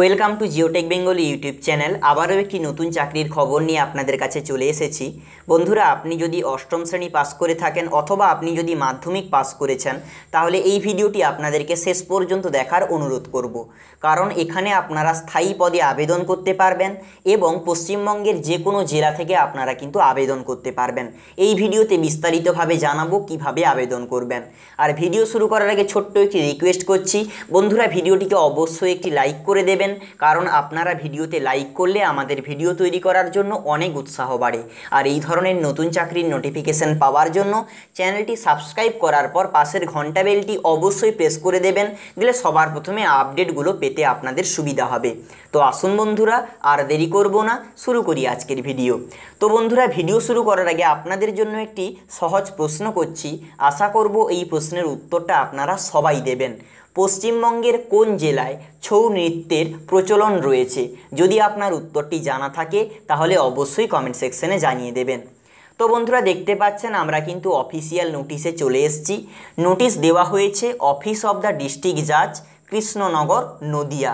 welcome to Geotech Bengal YouTube channel আবারও একটি নতুন চাকরির খবর নিয়ে আপনাদের কাছে চলে এসেছি বন্ধুরা আপনি যদি অষ্টম শ্রেণী পাস করে থাকেন অথবা আপনি যদি মাধ্যমিক পাস করেছেন তাহলে এই ভিডিওটি আপনাদেরকে শেষ পর্যন্ত দেখার অনুরোধ করব কারণ এখানে আপনারা স্থায়ী পদে আবেদন করতে পারবেন এবং পশ্চিমবঙ্গের যে কোনো জেলা থেকে আপনারা কিন্তু আবেদন করতে পারবেন এই ভিডিওতে বিস্তারিতভাবে জানাবো কিভাবে আবেদন করবেন আর ভিডিও শুরু করার আগে ছোট্ট একটি রিকোয়েস্ট করছি বন্ধুরা ভিডিওটিকে অবশ্যই একটি লাইক করে দেবেন দেবেন কারণ আপনারা ভিডিওতে লাইক করলে আমাদের ভিডিও তৈরি করার জন্য অনেক উৎসাহ বাড়ে আর এই ধরনের নতুন চাকরির নোটিফিকেশান পাওয়ার জন্য চ্যানেলটি সাবস্ক্রাইব করার পর পাশের ঘন্টা বেলটি অবশ্যই প্রেস করে দেবেন দিলে সবার প্রথমে আপডেটগুলো পেতে আপনাদের সুবিধা হবে তো আসুন বন্ধুরা আর দেরি করব না শুরু করি আজকের ভিডিও তো বন্ধুরা ভিডিও শুরু করার আগে আপনাদের জন্য একটি সহজ প্রশ্ন করছি আশা করব এই প্রশ্নের উত্তরটা আপনারা সবাই দেবেন পশ্চিমবঙ্গের কোন জেলায় ছৌ নৃত্যের প্রচলন রয়েছে যদি আপনার উত্তরটি জানা থাকে তাহলে অবশ্যই কমেন্ট সেকশনে জানিয়ে দেবেন তো বন্ধুরা দেখতে পাচ্ছেন আমরা কিন্তু অফিসিয়াল নোটিশে চলে এসেছি নোটিশ দেওয়া হয়েছে অফিস অব দ্য ডিস্ট্রিক্ট জাজ কৃষ্ণনগর নদিয়া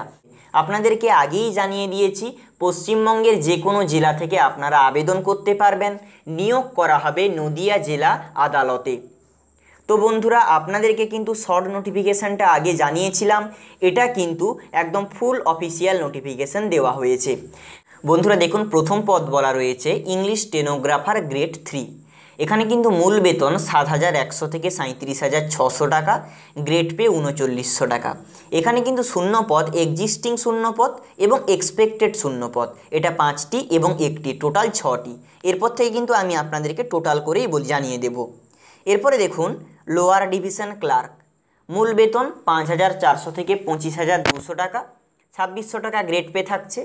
আপনাদেরকে আগেই জানিয়ে দিয়েছি পশ্চিমবঙ্গের যে কোনো জেলা থেকে আপনারা আবেদন করতে পারবেন নিয়োগ করা হবে নদিয়া জেলা আদালতে তো বন্ধুরা আপনাদেরকে কিন্তু শর্ট নোটিফিকেশানটা আগে জানিয়েছিলাম এটা কিন্তু একদম ফুল অফিসিয়াল নোটিফিকেশান দেওয়া হয়েছে বন্ধুরা দেখুন প্রথম পদ বলা রয়েছে ইংলিশ টেনোগ্রাফার গ্রেড থ্রি এখানে কিন্তু মূল বেতন সাত হাজার একশো থেকে সাঁত্রিশ হাজার ছশো টাকা গ্রেড পে উনচল্লিশশো টাকা এখানে কিন্তু শূন্য পদ এক্সিস্টিং শূন্য পদ এবং এক্সপেক্টেড শূন্য পদ এটা পাঁচটি এবং একটি টোটাল ছটি এরপর থেকে কিন্তু আমি আপনাদেরকে টোটাল করেই বল জানিয়ে দেব এরপরে দেখুন লোয়ার ডিভিশন ক্লার্ক মূল বেতন পাঁচ হাজার চারশো থেকে পঁচিশ হাজার দুশো টাকা ছাব্বিশশো টাকা গ্রেড পে থাকছে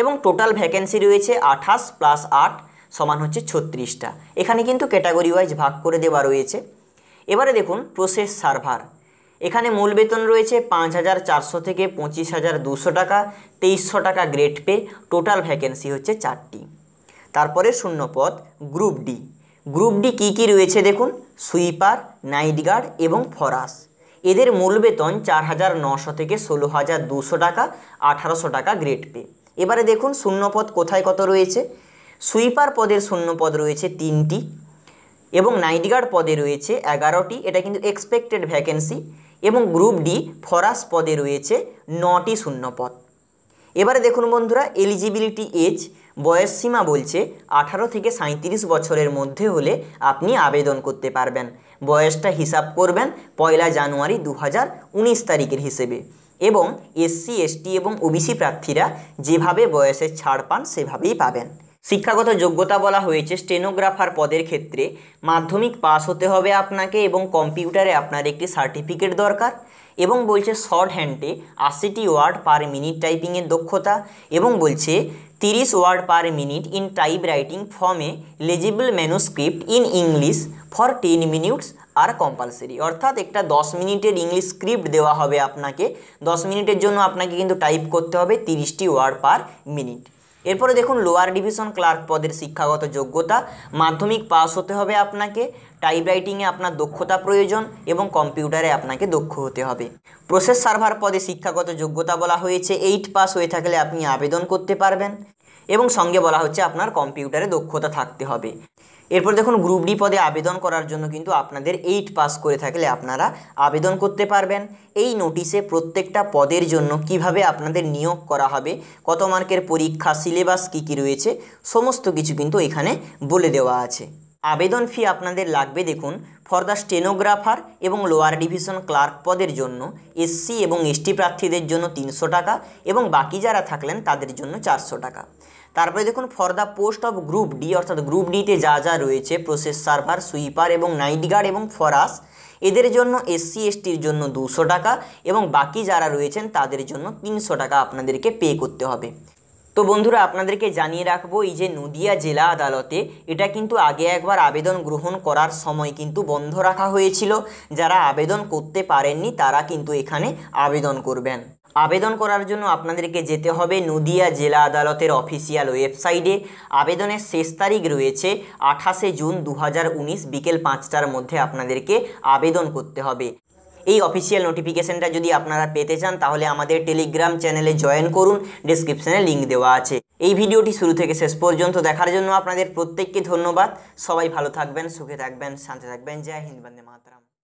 এবং টোটাল ভ্যাকেন্সি রয়েছে আঠাশ প্লাস আট সমান হচ্ছে ছত্রিশটা এখানে কিন্তু ক্যাটাগরি ওয়াইজ ভাগ করে দেওয়া রয়েছে এবারে দেখুন প্রসেস সার্ভার এখানে মূল বেতন রয়েছে পাঁচ হাজার চারশো থেকে পঁচিশ হাজার দুশো টাকা তেইশশো টাকা গ্রেড পে টোটাল ভ্যাকেন্সি হচ্ছে চারটি তারপরে শূন্য গ্রুপ ডি গ্রুপ ডি কী কী রয়েছে দেখুন সুইপার নাইট গার্ড এবং ফরাস এদের মূল বেতন চার হাজার নশো থেকে ষোলো হাজার দুশো টাকা আঠারোশো টাকা গ্রেড পে এবারে দেখুন শূন্যপদ কোথায় কত রয়েছে সুইপার পদের শূন্যপদ রয়েছে তিনটি এবং নাইট গার্ড পদে রয়েছে এগারোটি এটা কিন্তু এক্সপেক্টেড ভ্যাকেন্সি এবং গ্রুপ ডি ফরাস পদে রয়েছে নটি শূন্যপদ এবারে দেখুন বন্ধুরা এলিজিবিলিটি এজ বয়স সীমা বলছে আঠারো থেকে সাঁত্রিশ বছরের মধ্যে হলে আপনি আবেদন করতে পারবেন বয়সটা হিসাব করবেন পয়লা জানুয়ারি দু তারিখের হিসেবে এবং এসসি এসটি এবং ওবিসি প্রার্থীরা যেভাবে বয়সের ছাড় পান সেভাবেই পাবেন শিক্ষাগত যোগ্যতা বলা হয়েছে স্টেনোগ্রাফার পদের ক্ষেত্রে মাধ্যমিক পাস হতে হবে আপনাকে এবং কম্পিউটারে আপনার একটি সার্টিফিকেট দরকার এবং বলছে শর্ট হ্যান্ডে আশিটি ওয়ার্ড পার মিনিট টাইপিংয়ের দক্ষতা এবং বলছে তিরিশ word per minute in type writing form a legible manuscript in English for ten minutes আর কম্পালসারি অর্থাৎ একটা দশ মিনিটের ইংলিশ স্ক্রিপ্ট দেওয়া হবে আপনাকে দশ মিনিটের জন্য আপনাকে কিন্তু টাইপ করতে হবে তিরিশটি ওয়ার্ড পার মিনিট এরপরে দেখুন লোয়ার ডিভিশন ক্লার্ক পদের শিক্ষাগত যোগ্যতা মাধ্যমিক পাস হতে হবে আপনাকে টাইপরাইটিংয়ে আপনার দক্ষতা প্রয়োজন এবং কম্পিউটারে আপনাকে দক্ষ হতে হবে প্রসেস সার্ভার পদে শিক্ষাগত যোগ্যতা বলা হয়েছে এইট পাস হয়ে থাকলে আপনি আবেদন করতে পারবেন এবং সঙ্গে বলা হচ্ছে আপনার কম্পিউটারে দক্ষতা থাকতে হবে এরপর দেখুন গ্রুপ ডি পদে আবেদন করার জন্য কিন্তু আপনাদের এইট পাস করে থাকলে আপনারা আবেদন করতে পারবেন এই নোটিশে প্রত্যেকটা পদের জন্য কিভাবে আপনাদের নিয়োগ করা হবে কত মার্কের পরীক্ষা সিলেবাস কী কী রয়েছে সমস্ত কিছু কিন্তু এখানে বলে দেওয়া আছে আবেদন ফি আপনাদের লাগবে দেখুন ফর দ্য স্টেনোগ্রাফার এবং লোয়ার ডিভিশন ক্লার্ক পদের জন্য এসসি এবং এসটি প্রার্থীদের জন্য তিনশো টাকা এবং বাকি যারা থাকলেন তাদের জন্য চারশো টাকা তারপরে দেখুন for the post of group D অর্থাৎ গ্রুপ ডিতে যা যা রয়েছে প্রসেস সার্ভার সুইপার এবং নাইট গার্ড এবং ফরাস এদের জন্য এসসি এসটির জন্য দুশো টাকা এবং বাকি যারা রয়েছেন তাদের জন্য তিনশো টাকা আপনাদেরকে পে করতে হবে তো বন্ধুরা আপনাদেরকে জানিয়ে রাখবো এই যে নদিয়া জেলা আদালতে এটা কিন্তু আগে একবার আবেদন গ্রহণ করার সময় কিন্তু বন্ধ রাখা হয়েছিল যারা আবেদন করতে পারেননি তারা কিন্তু এখানে আবেদন করবেন আবেদন করার জন্য আপনাদেরকে যেতে হবে নদিয়া জেলা আদালতের অফিসিয়াল ওয়েবসাইটে আবেদনের শেষ তারিখ রয়েছে আঠাশে জুন দু বিকেল পাঁচটার মধ্যে আপনাদেরকে আবেদন করতে হবে এই অফিসিয়াল নোটিফিকেশনটা যদি আপনারা পেতে চান তাহলে আমাদের টেলিগ্রাম চ্যানেলে জয়েন করুন ডিসক্রিপশানে লিঙ্ক দেওয়া আছে এই ভিডিওটি শুরু থেকে শেষ পর্যন্ত দেখার জন্য আপনাদের প্রত্যেককে ধন্যবাদ সবাই ভালো থাকবেন সুখে থাকবেন শান্তি থাকবেন জয় হিন্দ বন্দে মাতরাম